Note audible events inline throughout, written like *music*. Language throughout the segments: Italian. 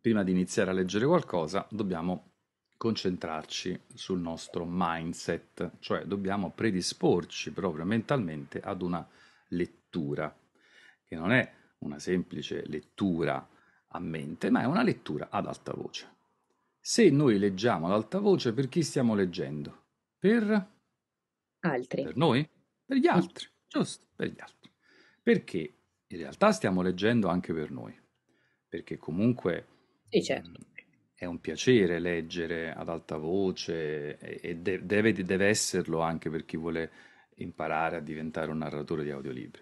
prima di iniziare a leggere qualcosa dobbiamo concentrarci sul nostro mindset, cioè dobbiamo predisporci proprio mentalmente ad una lettura, che non è una semplice lettura a mente, ma è una lettura ad alta voce. Se noi leggiamo ad alta voce, per chi stiamo leggendo? Per altri. Per noi? Per gli altri, giusto, per gli altri. Perché in realtà stiamo leggendo anche per noi, perché comunque e certo. Ehm, è un piacere leggere ad alta voce e deve, deve esserlo anche per chi vuole imparare a diventare un narratore di audiolibri.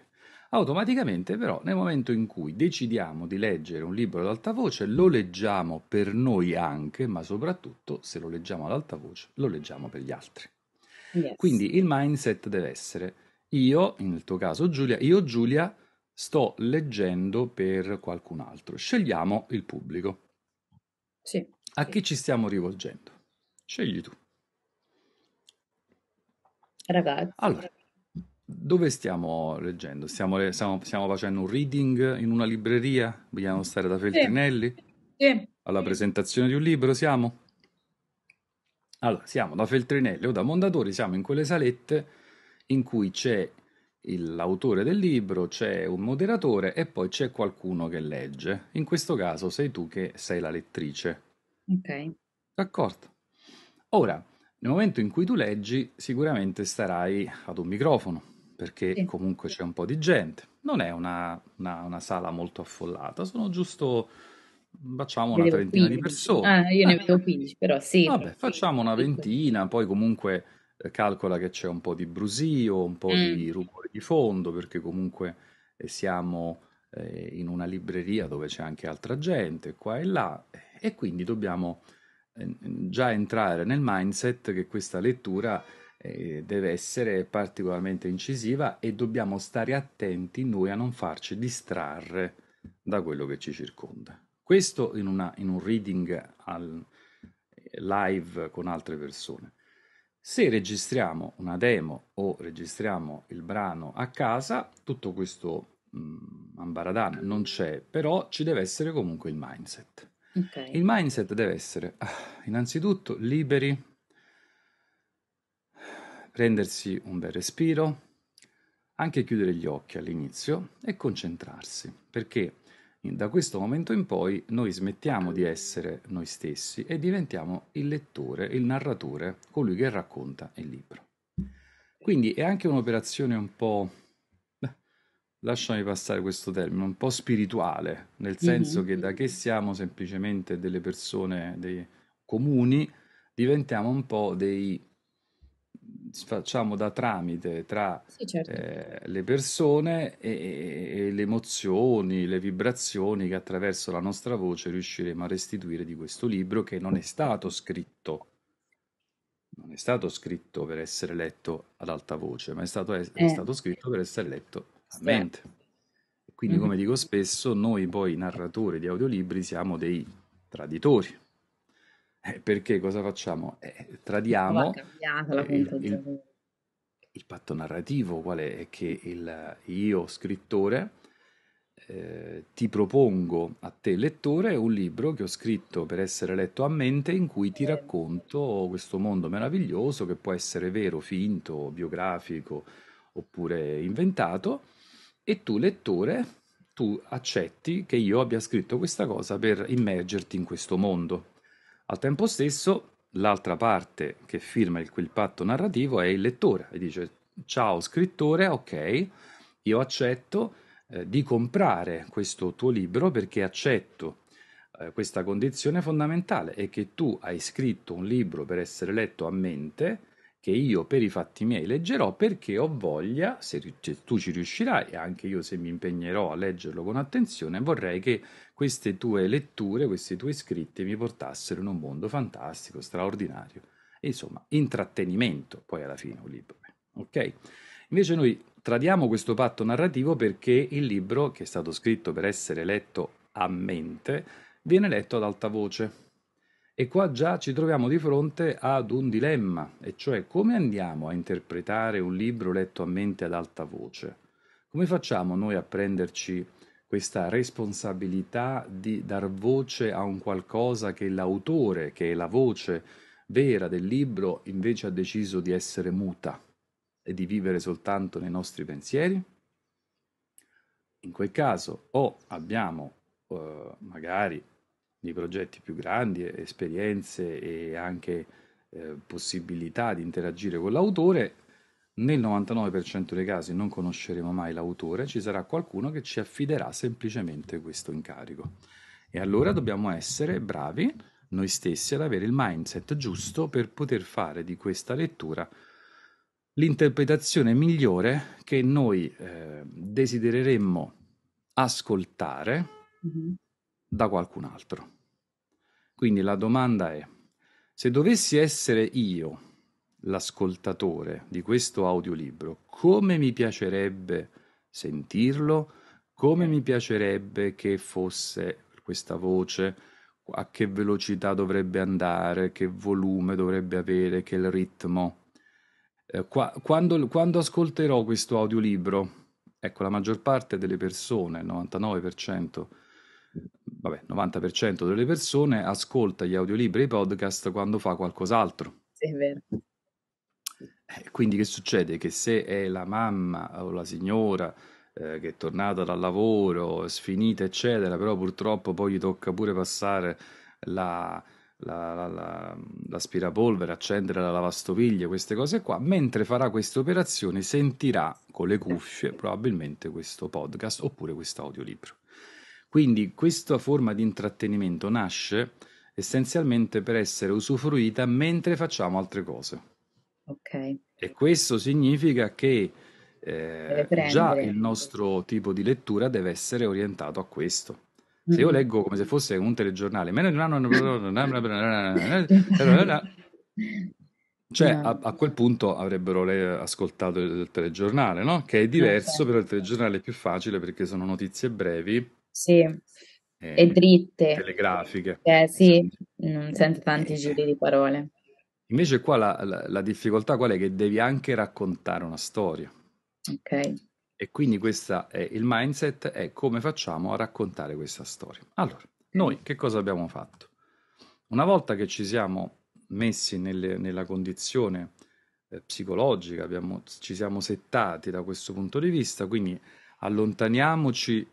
Automaticamente però nel momento in cui decidiamo di leggere un libro ad alta voce lo leggiamo per noi anche, ma soprattutto se lo leggiamo ad alta voce lo leggiamo per gli altri. Yes. Quindi il mindset deve essere io, nel tuo caso Giulia, io Giulia sto leggendo per qualcun altro. Scegliamo il pubblico. Sì. A sì. chi ci stiamo rivolgendo? Scegli tu. Ragazzi. Allora, dove stiamo leggendo? Stiamo, stiamo, stiamo, facendo un reading in una libreria? Vogliamo stare da Feltrinelli? Sì. sì. Alla presentazione di un libro siamo? Allora, siamo da Feltrinelli o da Mondadori, siamo in quelle salette in cui c'è l'autore del libro, c'è un moderatore e poi c'è qualcuno che legge. In questo caso sei tu che sei la lettrice. Ok. D'accordo. Ora, nel momento in cui tu leggi, sicuramente starai ad un microfono, perché sì. comunque c'è un po' di gente. Non è una, una, una sala molto affollata, sono giusto, facciamo una trentina 15. di persone. Ah, io ne eh. vedo 15, però sì. Vabbè, facciamo una ventina, poi comunque eh, calcola che c'è un po' di brusio, un po' mm. di rumore di fondo, perché comunque eh, siamo eh, in una libreria dove c'è anche altra gente, qua e là, eh, e quindi dobbiamo eh, già entrare nel mindset che questa lettura eh, deve essere particolarmente incisiva e dobbiamo stare attenti noi a non farci distrarre da quello che ci circonda. Questo in, una, in un reading al, live con altre persone. Se registriamo una demo o registriamo il brano a casa, tutto questo mh, mm, ambaradan non c'è, però ci deve essere comunque il mindset. Okay. Il mindset deve essere ah, innanzitutto liberi, prendersi un bel respiro, anche chiudere gli occhi all'inizio e concentrarsi, perché da questo momento in poi noi smettiamo di essere noi stessi e diventiamo il lettore, il narratore, colui che racconta il libro. Quindi è anche un'operazione un po', beh, lasciami passare questo termine, un po' spirituale, nel mhm. senso mm-hmm. che da che siamo semplicemente delle persone, dei comuni, diventiamo un po' dei facciamo da tramite tra sì, certo. eh, le persone e, e, le emozioni, le vibrazioni che attraverso la nostra voce riusciremo a restituire di questo libro che non è stato scritto, non è stato scritto per essere letto ad alta voce, ma è stato, è, eh. è stato scritto per essere letto a mente. Quindi, mm-hmm. come dico spesso, noi poi narratori di audiolibri siamo dei traditori eh, perché cosa facciamo? Eh, tradiamo eh, il, il, il, patto narrativo, qual è? è che il, io scrittore eh, ti propongo a te lettore un libro che ho scritto per essere letto a mente in cui ti racconto questo mondo meraviglioso che può essere vero, finto, biografico oppure inventato e tu lettore tu accetti che io abbia scritto questa cosa per immergerti in questo mondo. Al tempo stesso, l'altra parte che firma il, quel patto narrativo è il lettore e dice ciao scrittore, ok, io accetto eh, di comprare questo tuo libro perché accetto eh, questa condizione fondamentale e che tu hai scritto un libro per essere letto a mente che io per i fatti miei leggerò perché ho voglia, se tu ci riuscirai e anche io se mi impegnerò a leggerlo con attenzione, vorrei che queste tue letture, questi tuoi scritti mi portassero in un mondo fantastico, straordinario. insomma, intrattenimento poi alla fine un libro. Ok? Invece noi tradiamo questo patto narrativo perché il libro, che è stato scritto per essere letto a mente, viene letto ad alta voce e qua già ci troviamo di fronte ad un dilemma, e cioè come andiamo a interpretare un libro letto a mente ad alta voce? Come facciamo noi a prenderci questa responsabilità di dar voce a un qualcosa che l'autore, che è la voce vera del libro, invece ha deciso di essere muta e di vivere soltanto nei nostri pensieri? In quel caso o abbiamo eh, magari di progetti più grandi, eh, esperienze e anche eh, possibilità di interagire con l'autore, nel 99% dei casi non conosceremo mai l'autore, ci sarà qualcuno che ci affiderà semplicemente questo incarico. E allora dobbiamo essere bravi noi stessi ad avere il mindset giusto per poter fare di questa lettura l'interpretazione migliore che noi eh, desidereremmo ascoltare. Mm-hmm da qualcun altro. Quindi la domanda è, se dovessi essere io l'ascoltatore di questo audiolibro, come mi piacerebbe sentirlo, come mi piacerebbe che fosse questa voce, a che velocità dovrebbe andare, che volume dovrebbe avere, che ritmo. Eh, qua, quando, quando, ascolterò questo audiolibro, ecco la maggior parte delle persone, il 99%, vabbè, 90% delle persone ascolta gli audiolibri e i podcast quando fa qualcos'altro. Sì, è vero. Eh, quindi che succede? Che se è la mamma o la signora eh, che è tornata dal lavoro, sfinita, eccetera, però purtroppo poi gli tocca pure passare la, la, la, la, l'aspirapolvere, accendere la lavastoviglie, queste cose qua, mentre farà queste operazioni sentirà con le cuffie probabilmente questo podcast oppure questo audiolibro. Quindi questa forma di intrattenimento nasce essenzialmente per essere usufruita mentre facciamo altre cose. Okay. E questo significa che eh, già il nostro tipo di lettura deve essere orientato a questo. Se io mm. leggo come se fosse un telegiornale, cioè a, a, quel punto avrebbero le, ascoltato il, il telegiornale, no? che è diverso, okay. Certo. però il telegiornale è più facile perché sono notizie brevi sì. E, eh, e dritte. Telegrafiche. Eh, sì, esatto. non sento tanti eh, giri di parole. Invece qua la, la, la, difficoltà qual è? Che devi anche raccontare una storia. Ok. E quindi questo è il mindset, è come facciamo a raccontare questa storia. Allora, noi che cosa abbiamo fatto? Una volta che ci siamo messi nelle, nella condizione eh, psicologica, abbiamo, ci siamo settati da questo punto di vista, quindi allontaniamoci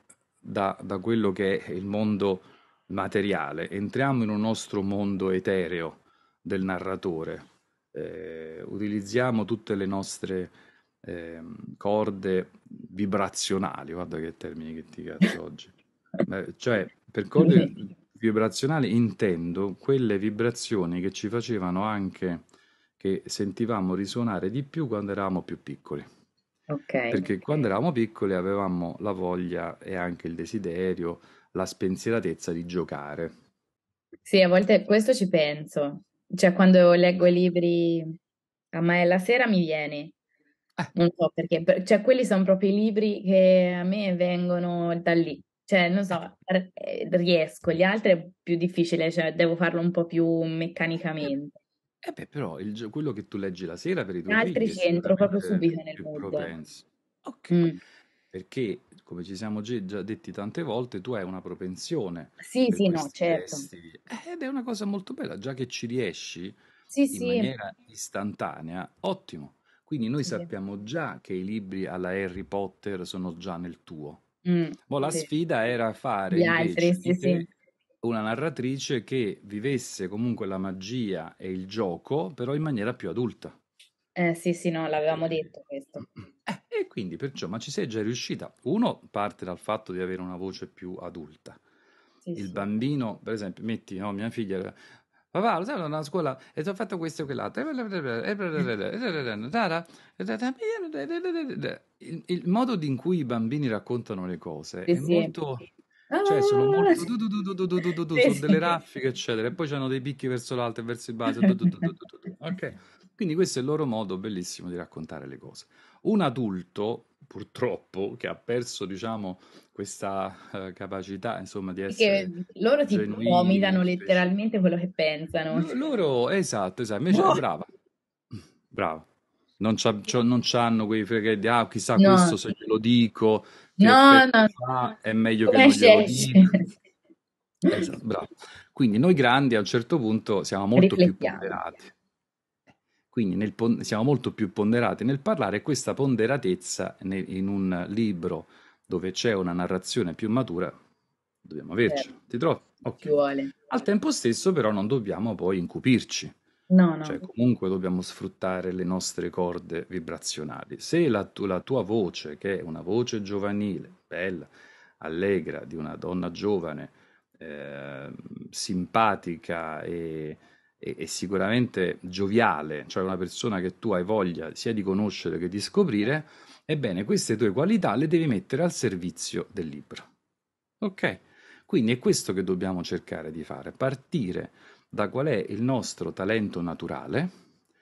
da, da quello che è il mondo materiale, entriamo in un nostro mondo etereo del narratore, eh, utilizziamo tutte le nostre eh, corde vibrazionali, guarda che termini che ti cazzo oggi, Beh, cioè per corde vibrazionali intendo quelle vibrazioni che ci facevano anche, che sentivamo risuonare di più quando eravamo più piccoli. Okay, Perché quando eravamo piccoli avevamo la voglia e anche il desiderio, la spensieratezza di giocare. Sì, a volte questo ci penso. Cioè, quando leggo i libri a me la sera mi viene. Eh. Non so perché, cioè quelli sono proprio i libri che a me vengono da lì. Cioè, non so, eh. Eh, riesco, gli altri è più difficile, cioè devo farlo un po' più meccanicamente. Eh beh, però il quello che tu leggi la sera per i tuoi figli Altri è c'entro proprio subito nel mondo. Ok. propenso. perché come ci siamo già detti tante volte, tu hai una propensione Sì, per sì, no, certo. eh, ed è una cosa molto bella, già che ci riesci Sì, in sì. maniera istantanea, ottimo. Quindi noi Sì. sappiamo già che i libri alla Harry Potter sono già nel tuo. Mh, Mo' la sì. sfida era fare Gli altri, sì, sì una narratrice che vivesse comunque la magia e il gioco, però in maniera più adulta. Eh sì, sì, no, l'avevamo eh, detto questo. *clears throat* Eh, e quindi perciò, ma ci sei già riuscita? Uno parte dal fatto di avere una voce più adulta. Sì, il sì. bambino, per esempio, metti, no, mia figlia Papà, lo sai, andavo a scuola e ti ho fatto questo e quell'altro. Il, il modo in cui i bambini raccontano le cose sì, è molto cioè, sono molto. Sono delle raffiche, eccetera. E poi c'hanno dei picchi verso l'alto e verso il basso. Ok. Quindi questo è il loro modo bellissimo di raccontare le cose. Un adulto, purtroppo, che ha perso, diciamo, questa uh, capacità, insomma, di essere Perché loro ti genuini, vomitano letteralmente quello che pensano. L- loro, esatto, esatto. Invece, oh. brava. Brava. Non, c'ha, c'ha, non c'hanno quei freghetti, ah, chissà no. questo se glielo dico, No, no, no. È meglio che eh, non glielo esatto, bravo. Quindi noi grandi a un certo punto siamo molto più ponderati. Quindi pon- siamo molto più ponderati nel parlare e questa ponderatezza nel, in un libro dove c'è una narrazione più matura dobbiamo avercela. Certo. Ti trovo? Okay. Al tempo stesso però non dobbiamo poi incupirci No, no. Cioè, comunque dobbiamo sfruttare le nostre corde vibrazionali. Se la, tu- la tua voce, che è una voce giovanile, bella, allegra, di una donna giovane, eh, simpatica e, e, e sicuramente gioviale, cioè una persona che tu hai voglia sia di conoscere che di scoprire, ebbene, queste tue qualità le devi mettere al servizio del libro. Ok? Quindi è questo che dobbiamo cercare di fare, partire da qual è il nostro talento naturale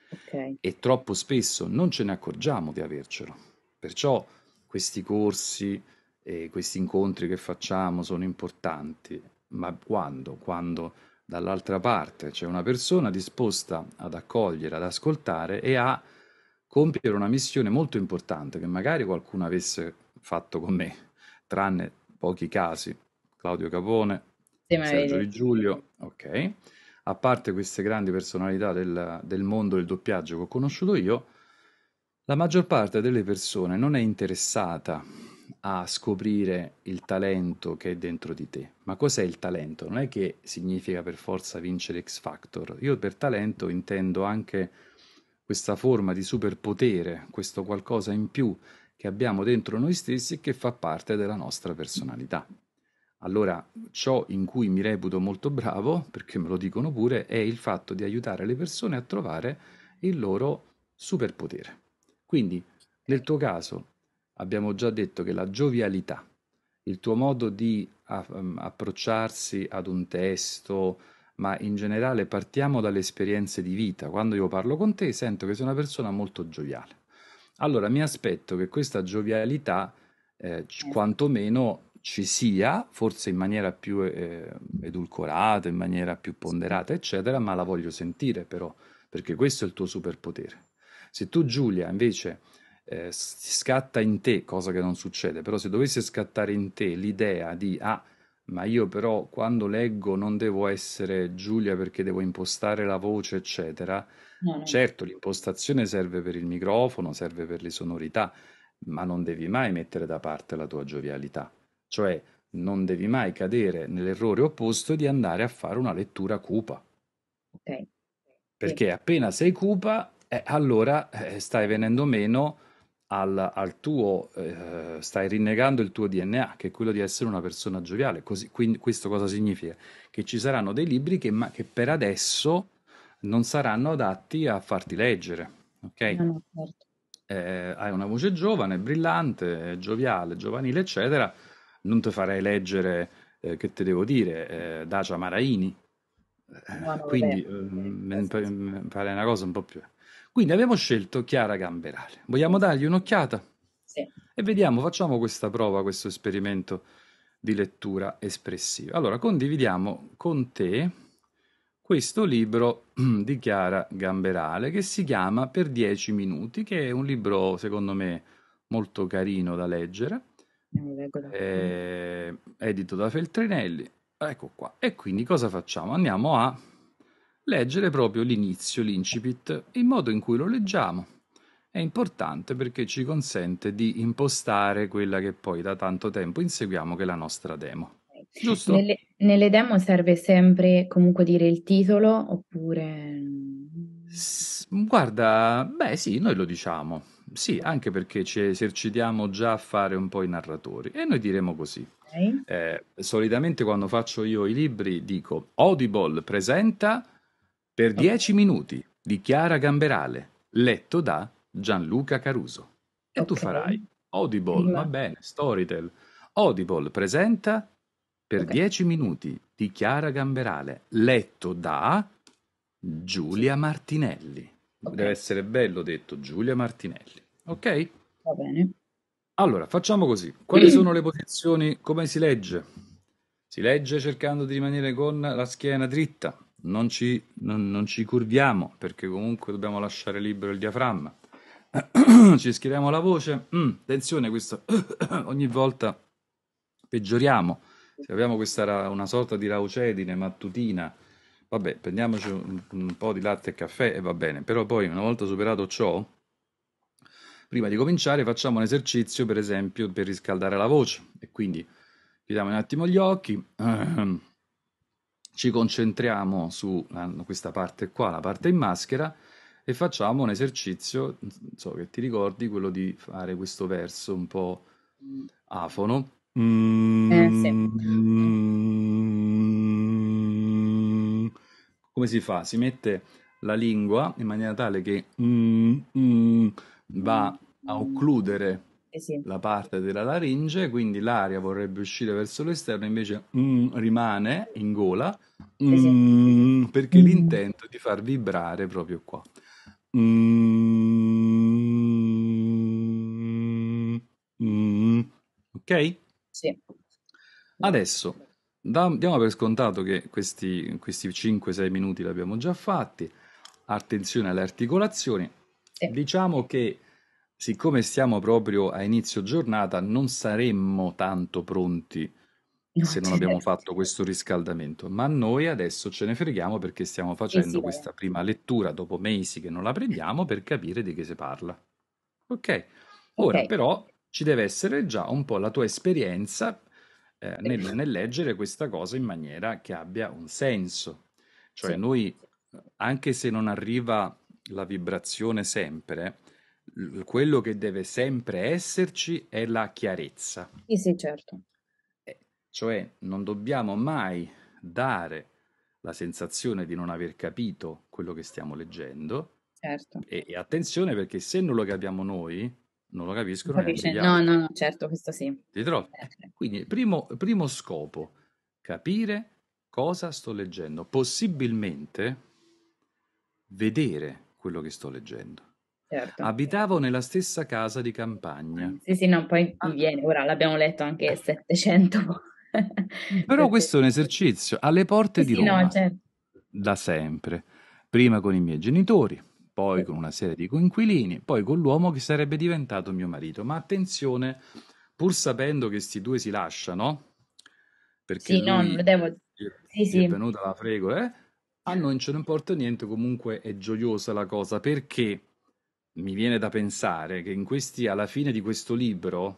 okay. e troppo spesso non ce ne accorgiamo di avercelo. Perciò questi corsi e questi incontri che facciamo sono importanti, ma quando? Quando dall'altra parte c'è una persona disposta ad accogliere, ad ascoltare e a compiere una missione molto importante che magari qualcuno avesse fatto con me, tranne pochi casi, Claudio Capone, sì, Sergio Di Giulio, ok? a parte queste grandi personalità del, del mondo del doppiaggio che ho conosciuto io, la maggior parte delle persone non è interessata a scoprire il talento che è dentro di te. Ma cos'è il talento? Non è che significa per forza vincere X Factor. Io per talento intendo anche questa forma di superpotere, questo qualcosa in più che abbiamo dentro noi stessi e che fa parte della nostra personalità. Allora, ciò in cui mi reputo molto bravo, perché me lo dicono pure, è il fatto di aiutare le persone a trovare il loro superpotere. Quindi, nel tuo caso, abbiamo già detto che la giovialità, il tuo modo di mm, approcciarsi ad un testo, ma in generale partiamo dalle esperienze di vita. Quando io parlo con te sento che sei una persona molto gioviale. Allora mi aspetto che questa giovialità eh, quantomeno ci sia, forse in maniera più eh, edulcorata, in maniera più ponderata, eccetera, ma la voglio sentire però, perché questo è il tuo superpotere. Se tu Giulia invece eh, scatta in te, cosa che non succede, però se dovesse scattare in te l'idea di ah, ma io però quando leggo non devo essere Giulia perché devo impostare la voce, eccetera. No, no. Certo, l'impostazione serve per il microfono, serve per le sonorità, ma non devi mai mettere da parte la tua giovialità cioè non devi mai cadere nell'errore opposto di andare a fare una lettura cupa. Okay. Perché sì. appena sei cupa, eh, allora eh, stai venendo meno al, al tuo, eh, stai rinnegando il tuo DNA, che è quello di essere una persona gioviale. Così, quindi, questo cosa significa? Che ci saranno dei libri che, ma, che per adesso non saranno adatti a farti leggere. Ok? No, no, certo. Eh, hai una voce giovane, brillante, gioviale, giovanile, eccetera non ti farei leggere, eh, che te devo dire, eh, Dacia Maraini. Eh, quindi ehm, farei una cosa un po' più... Quindi abbiamo scelto Chiara Gamberale. Vogliamo dargli un'occhiata? Sì. E vediamo, facciamo questa prova, questo esperimento di lettura espressiva. Allora, condividiamo con te questo libro *clears throat* di Chiara Gamberale che si chiama Per dieci minuti, che è un libro secondo me molto carino da leggere eh, edito da Feltrinelli. Ecco qua. E quindi cosa facciamo? Andiamo a leggere proprio l'inizio, l'incipit. Il modo in cui lo leggiamo è importante perché ci consente di impostare quella che poi da tanto tempo inseguiamo, che è la nostra demo. Giusto? Nelle, nelle demo serve sempre comunque dire il titolo oppure... S- guarda, beh sì, noi lo diciamo. Sì, anche perché ci esercitiamo già a fare un po' i narratori e noi diremo così. Okay. Eh, solitamente quando faccio io i libri dico Audible presenta per 10 okay. minuti di Chiara Gamberale, letto da Gianluca Caruso. E okay. tu farai Audible, va bene, Storytel. Audible presenta per 10 minuti di Chiara Gamberale, letto da Giulia Martinelli. Deve essere bello detto Giulia Martinelli. Ok? Va bene. Allora, facciamo così. Quali *clears throat* sono le posizioni? Come si legge? Si legge cercando di rimanere con la schiena dritta, non ci, non, non ci curviamo perché comunque dobbiamo lasciare libero il diaframma. *clears throat* ci scriviamo la voce. Mm, attenzione, questo *clears throat* ogni volta peggioriamo. Se abbiamo questa una sorta di raucedine mattutina, vabbè, prendiamoci un, un po' di latte e caffè e va bene, però poi una volta superato ciò Prima di cominciare facciamo un esercizio, per esempio, per riscaldare la voce. E quindi chiudiamo un attimo gli occhi, *clears throat* ci concentriamo su questa parte qua, la parte in maschera, e facciamo un esercizio, non so che ti ricordi, quello di fare questo verso un po' afono. Mm. Eh, sì. Come si fa? Si mette la lingua in maniera tale che mm, mm, va a occludere eh sì. la parte della laringe, quindi l'aria vorrebbe uscire verso l'esterno, invece mm, rimane in gola mm, eh sì. perché mm. l'intento è di far vibrare proprio qua. Mm. Mm. ok? Sì. Adesso diamo per scontato che questi, questi 5-6 minuti li abbiamo già fatti. Attenzione alle articolazioni. Sì. Diciamo che siccome stiamo proprio a inizio giornata, non saremmo tanto pronti se non certo. abbiamo fatto questo riscaldamento. Ma noi adesso ce ne freghiamo perché stiamo facendo sì, questa prima lettura dopo mesi che non la prendiamo per capire di che si parla. Ok, ora okay. però ci deve essere già un po' la tua esperienza eh, nel, nel, leggere questa cosa in maniera che abbia un senso. Cioè sì. noi, anche se non arriva la vibrazione sempre, quello che deve sempre esserci è la chiarezza. Sì, sì, certo. Eh, cioè non dobbiamo mai dare la sensazione di non aver capito quello che stiamo leggendo. Certo. E, e attenzione perché se non lo capiamo noi, non lo capiscono non neanche No, no, no, certo, questo sì. Ti trovo. Eh, Quindi primo, primo scopo, capire cosa sto leggendo, possibilmente vedere quello che sto leggendo. Certo. Abitavo nella stessa casa di campagna. Sì, sì, no, poi mi ah. viene, ora l'abbiamo letto anche 700. *laughs* Però questo è un esercizio alle porte sì, di Roma, no, certo. da sempre, prima con i miei genitori, poi con una serie di coinquilini, poi con l'uomo che sarebbe diventato mio marito. Ma attenzione, pur sapendo che questi due si lasciano, perché sì, no, devo... sì, sì. è venuta la fregola, eh? a noi non ce ne importa niente, comunque è gioiosa la cosa, perché mi viene da pensare che in questi, alla fine di questo libro,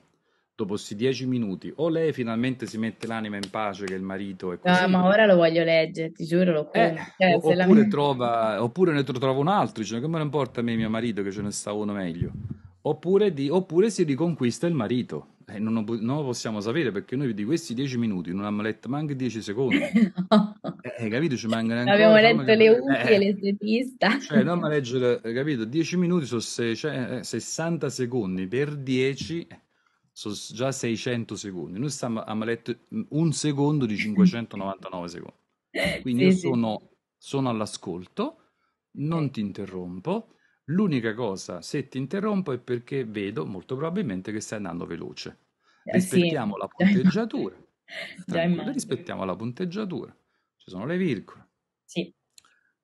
dopo questi dieci minuti, o lei finalmente si mette l'anima in pace che il marito è così. No, ma ora lo voglio leggere, ti giuro, lo eh, cioè, oppure, la... *laughs* trova, oppure ne trova un altro, dice, che me ne importa a me e mio marito che ce ne sta uno meglio. Oppure, di, oppure si riconquista il marito. Eh, non, lo, non, lo, possiamo sapere perché noi di questi dieci minuti non abbiamo letto neanche dieci secondi. *laughs* no eh, capito? Ci mancano ancora. Abbiamo letto le UCI e eh, eh. l'estetista. Cioè, no, ma leggere, capito? 10 minuti sono cioè, 60 eh, secondi per 10 sono già 600 secondi. Noi stiamo, abbiamo letto mm, un secondo di 599 secondi. *laughs* Quindi sì, io sì. Sono, sono, all'ascolto, non ti interrompo. L'unica cosa, se ti interrompo, è perché vedo molto probabilmente che stai andando veloce. Rispettiamo sì. la punteggiatura. Rispettiamo la punteggiatura. *laughs* ci sono le virgole. Sì.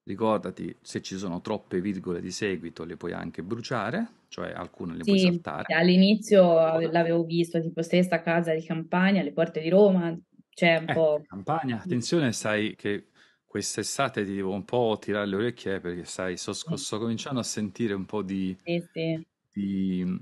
Ricordati, se ci sono troppe virgole di seguito le puoi anche bruciare, cioè alcune le sì, puoi saltare. All'inizio l'avevo visto, tipo stessa casa di campagna, le porte di Roma, cioè un eh, po'... Campagna, attenzione, sai che quest'estate ti devo un po' tirare le orecchie eh, perché sai, so, sto, cominciando a sentire un po' di, sì, sì. di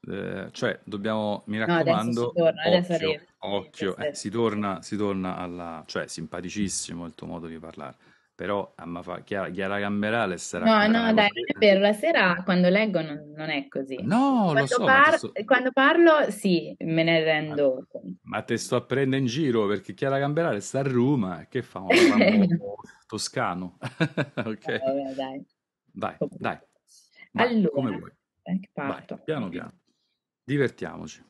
eh, cioè, dobbiamo, mi raccomando, no, torna, occhio, occhio eh, si, torna, si torna alla... cioè, simpaticissimo il tuo modo di parlare però amma fa, Chiara, Chiara Gamberale sarà... No, no, dai, è vero, la sera quando leggo non, non è così. No, quando lo so, par- so, Quando parlo sì, me ne rendo conto. Ma te sto a prendere in giro perché Chiara Gamberale sta a Roma, eh, che fa un *laughs* toscano. *laughs* ok. Vabbè, dai, dai, dai. Vai, allora, come vuoi. Eh, Vai, piano piano. Divertiamoci.